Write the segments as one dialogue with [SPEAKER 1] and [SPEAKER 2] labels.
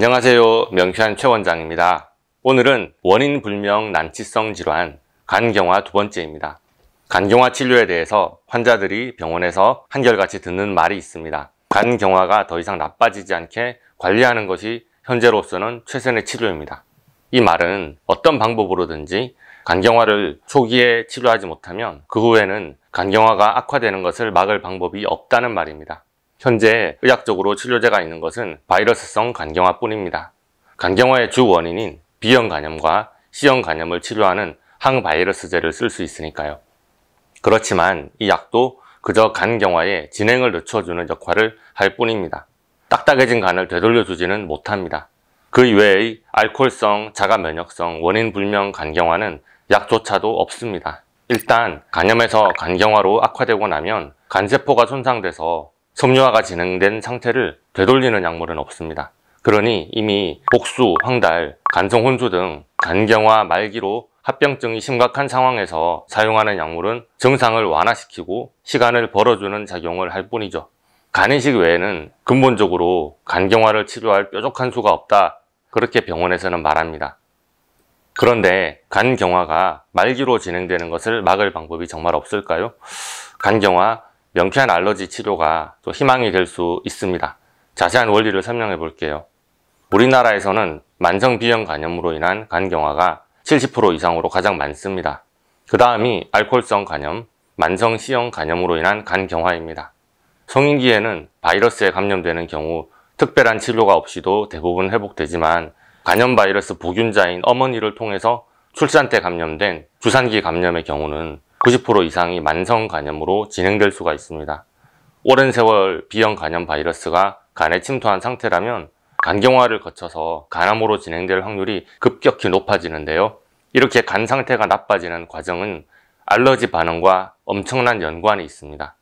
[SPEAKER 1] 안녕하세요 명쾌한 최 원장입니다 오늘은 원인불명 난치성 질환 간경화 두 번째입니다 간경화 치료에 대해서 환자들이 병원에서 한결같이 듣는 말이 있습니다 간경화가 더 이상 나빠지지 않게 관리하는 것이 현재로서는 최선의 치료입니다 이 말은 어떤 방법으로든지 간경화를 초기에 치료하지 못하면 그 후에는 간경화가 악화되는 것을 막을 방법이 없다는 말입니다 현재 의학적으로 치료제가 있는 것은 바이러스성 간경화뿐입니다. 간경화의 주 원인인 B형 간염과 C형 간염을 치료하는 항바이러스제를 쓸 수 있으니까요. 그렇지만 이 약도 그저 간경화의 진행을 늦춰주는 역할을 할 뿐입니다. 딱딱해진 간을 되돌려주지는 못합니다. 그 이외의 알코올성, 자가 면역성, 원인 불명 간경화는 약조차도 없습니다. 일단 간염에서 간경화로 악화되고 나면 간세포가 손상돼서 섬유화가 진행된 상태를 되돌리는 약물은 없습니다. 그러니 이미 복수, 황달, 간성 혼수 등 간경화 말기로 합병증이 심각한 상황에서 사용하는 약물은 증상을 완화시키고 시간을 벌어주는 작용을 할 뿐이죠. 간이식 외에는 근본적으로 간경화를 치료할 뾰족한 수가 없다 그렇게 병원에서는 말합니다. 그런데 간경화가 말기로 진행되는 것을 막을 방법이 정말 없을까요? 간경화 명쾌한 알러지 치료가 또 희망이 될 수 있습니다. 자세한 원리를 설명해 볼게요. 우리나라에서는 만성 비형 간염으로 인한 간 경화가 70% 이상으로 가장 많습니다. 그 다음이 알코올성 간염, 만성 C형 간염으로 인한 간 경화입니다. 성인기에는 바이러스에 감염되는 경우 특별한 치료가 없이도 대부분 회복되지만 간염 바이러스 보균자인 어머니를 통해서 출산 때 감염된 주산기 감염의 경우는 90% 이상이 만성 간염으로 진행될 수가 있습니다. 오랜 세월 비형 간염 바이러스가 간에 침투한 상태라면 간경화를 거쳐서 간암으로 진행될 확률이 급격히 높아지는데요. 이렇게 간 상태가 나빠지는 과정은 알러지 반응과 엄청난 연관이 있습니다.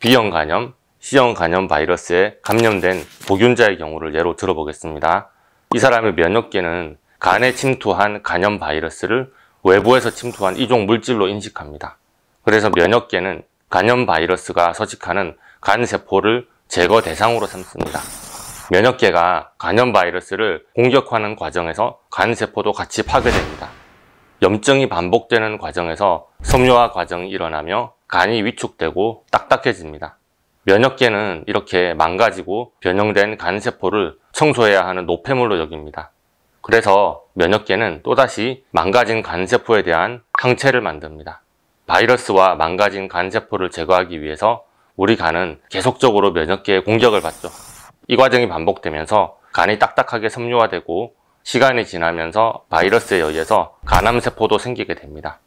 [SPEAKER 1] 비형 간염, C형 간염 바이러스에 감염된 보균자의 경우를 예로 들어보겠습니다. 이 사람의 면역계는 간에 침투한 간염 바이러스를 외부에서 침투한 이종 물질로 인식합니다. 그래서 면역계는 간염 바이러스가 서식하는 간세포를 제거 대상으로 삼습니다. 면역계가 간염 바이러스를 공격하는 과정에서 간세포도 같이 파괴됩니다. 염증이 반복되는 과정에서 섬유화 과정이 일어나며 간이 위축되고 딱딱해집니다. 면역계는 이렇게 망가지고 변형된 간세포를 청소해야 하는 노폐물로 여깁니다. 그래서 면역계는 또다시 망가진 간세포에 대한 항체를 만듭니다. 바이러스와 망가진 간세포를 제거하기 위해서 우리 간은 계속적으로 면역계의 공격을 받죠. 이 과정이 반복되면서 간이 딱딱하게 섬유화되고 시간이 지나면서 바이러스에 의해서 간암세포도 생기게 됩니다.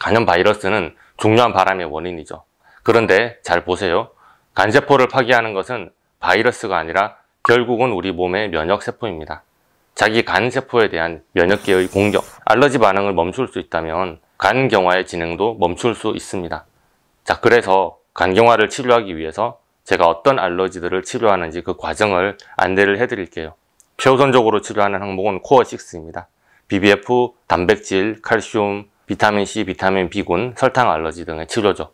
[SPEAKER 1] 간염 바이러스는 중요한 바람의 원인이죠. 그런데 잘 보세요. 간세포를 파괴하는 것은 바이러스가 아니라 결국은 우리 몸의 면역세포입니다. 자기 간세포에 대한 면역계의 공격, 알러지 반응을 멈출 수 있다면 간경화의 진행도 멈출 수 있습니다. 자, 그래서 간경화를 치료하기 위해서 제가 어떤 알러지들을 치료하는지 그 과정을 안내를 해드릴게요. 최우선적으로 치료하는 항목은 코어6입니다. BBF, 단백질, 칼슘, 비타민C, 비타민 B군, 설탕 알러지 등의 치료죠.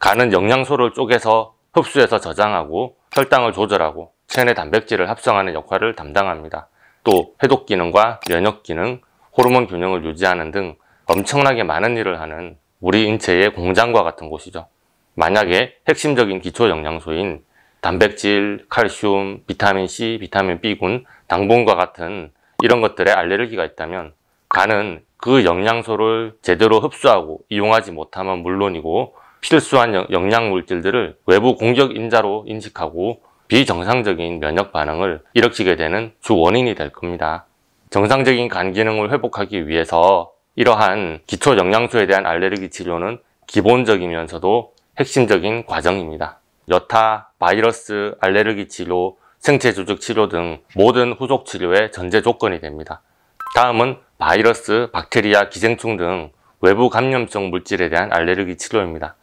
[SPEAKER 1] 간은 영양소를 쪼개서 흡수해서 저장하고 혈당을 조절하고 체내 단백질을 합성하는 역할을 담당합니다. 또 해독 기능과 면역 기능, 호르몬 균형을 유지하는 등 엄청나게 많은 일을 하는 우리 인체의 공장과 같은 곳이죠. 만약에 핵심적인 기초 영양소인 단백질, 칼슘, 비타민C, 비타민B군, 당분과 같은 이런 것들에 알레르기가 있다면 간은 그 영양소를 제대로 흡수하고 이용하지 못하면 물론이고 필수한 영양물질들을 외부 공격 인자로 인식하고 비정상적인 면역 반응을 일으키게 되는 주 원인이 될 겁니다. 정상적인 간 기능을 회복하기 위해서 이러한 기초 영양소에 대한 알레르기 치료는 기본적이면서도 핵심적인 과정입니다. 여타, 바이러스, 알레르기 치료, 생체 조직 치료 등 모든 후속 치료의 전제 조건이 됩니다. 다음은 바이러스, 박테리아, 기생충 등 외부 감염성 물질에 대한 알레르기 치료입니다.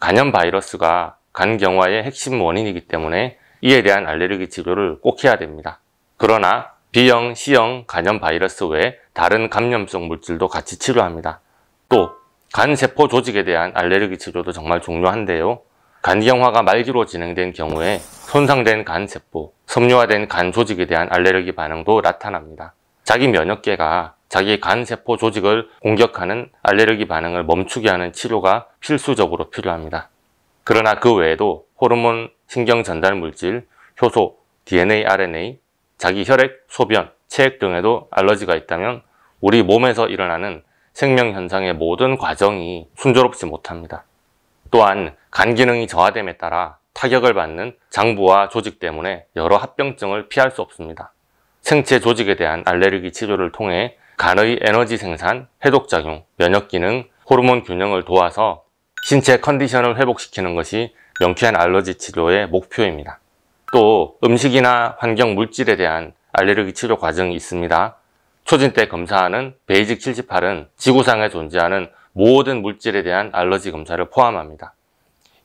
[SPEAKER 1] 간염 바이러스가 간 경화의 핵심 원인이기 때문에 이에 대한 알레르기 치료를 꼭 해야 됩니다. 그러나 B형, C형 간염 바이러스 외 다른 감염성 물질도 같이 치료합니다. 또 간세포 조직에 대한 알레르기 치료도 정말 중요한데요. 간경화가 말기로 진행된 경우에 손상된 간세포, 섬유화된 간 조직에 대한 알레르기 반응도 나타납니다. 자기 면역계가 자기 간세포 조직을 공격하는 알레르기 반응을 멈추게 하는 치료가 필수적으로 필요합니다. 그러나 그 외에도 호르몬, 신경 전달 물질, 효소, DNA, RNA, 자기 혈액, 소변, 체액 등에도 알러지가 있다면 우리 몸에서 일어나는 생명 현상의 모든 과정이 순조롭지 못합니다. 또한 간 기능이 저하됨에 따라 타격을 받는 장부와 조직 때문에 여러 합병증을 피할 수 없습니다. 생체 조직에 대한 알레르기 치료를 통해 간의 에너지 생산, 해독작용, 면역 기능, 호르몬 균형을 도와서 신체 컨디션을 회복시키는 것이 명쾌한 알러지 치료의 목표입니다. 또 음식이나 환경 물질에 대한 알레르기 치료 과정이 있습니다. 초진 때 검사하는 베이직 78은 지구상에 존재하는 모든 물질에 대한 알러지 검사를 포함합니다.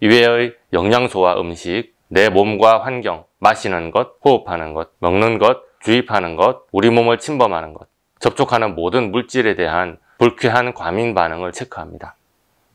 [SPEAKER 1] 이외의 영양소와 음식, 내 몸과 환경, 마시는 것, 호흡하는 것, 먹는 것, 주입하는 것, 우리 몸을 침범하는 것, 접촉하는 모든 물질에 대한 불쾌한 과민 반응을 체크합니다.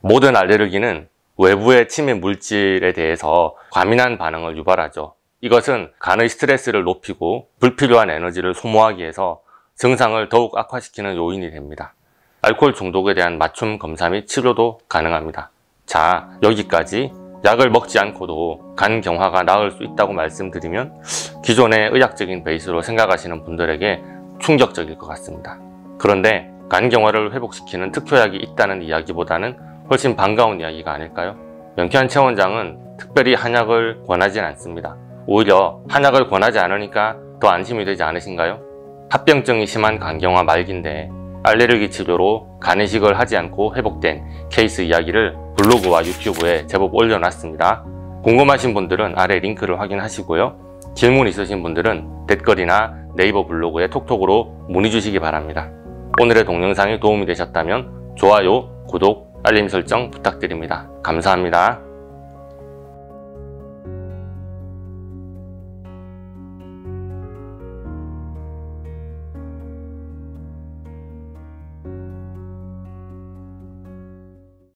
[SPEAKER 1] 모든 알레르기는 외부의 침입 물질에 대해서 과민한 반응을 유발하죠. 이것은 간의 스트레스를 높이고 불필요한 에너지를 소모하기 위해서 증상을 더욱 악화시키는 요인이 됩니다. 알코올 중독에 대한 맞춤 검사 및 치료도 가능합니다. 자, 여기까지 약을 먹지 않고도 간 경화가 나을 수 있다고 말씀드리면 기존의 의학적인 베이스로 생각하시는 분들에게 충격적일 것 같습니다. 그런데 간 경화를 회복시키는 특효약이 있다는 이야기보다는 훨씬 반가운 이야기가 아닐까요? 명쾌한 체 원장은 특별히 한약을 권하진 않습니다. 오히려 한약을 권하지 않으니까 더 안심이 되지 않으신가요? 합병증이 심한 간경화 말기인데 알레르기 치료로 간이식을 하지 않고 회복된 케이스 이야기를 블로그와 유튜브에 제법 올려놨습니다. 궁금하신 분들은 아래 링크를 확인하시고요. 질문 있으신 분들은 댓글이나 네이버 블로그에 톡톡으로 문의 주시기 바랍니다. 오늘의 동영상이 도움이 되셨다면 좋아요, 구독, 알림 설정 부탁드립니다. 감사합니다.